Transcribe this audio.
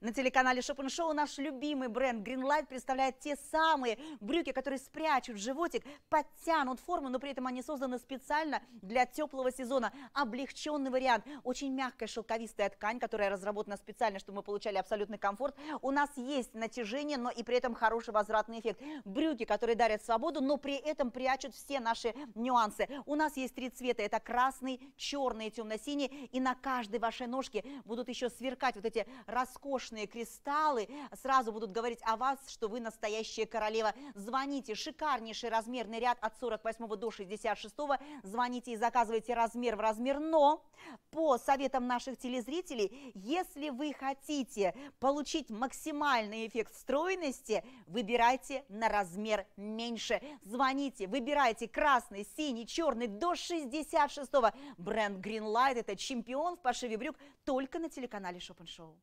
На телеканале Шопен Шоу наш любимый бренд Greenlight представляет те самые брюки, которые спрячут животик, подтянут форму, но при этом они созданы специально для теплого сезона. Облегченный вариант, очень мягкая шелковистая ткань, которая разработана специально, чтобы мы получали абсолютный комфорт. У нас есть натяжение, но и при этом хороший возвратный эффект. Брюки, которые дарят свободу, но при этом прячут все наши нюансы. У нас есть три цвета, это красный, черный и темно-синий, и на каждой вашей ножке будут еще сверкать вот эти роскошные воздушные кристаллы сразу будут говорить о вас, что вы настоящая королева. Звоните, шикарнейший размерный ряд от 48 до 66, звоните и заказывайте размер в размер, но по советам наших телезрителей, если вы хотите получить максимальный эффект встроенности, выбирайте на размер меньше. Звоните, выбирайте красный, синий, черный до 66 -го. Бренд Greenlight – это чемпион в пошиве брюк только на телеканале Шопеншоу. Шоу.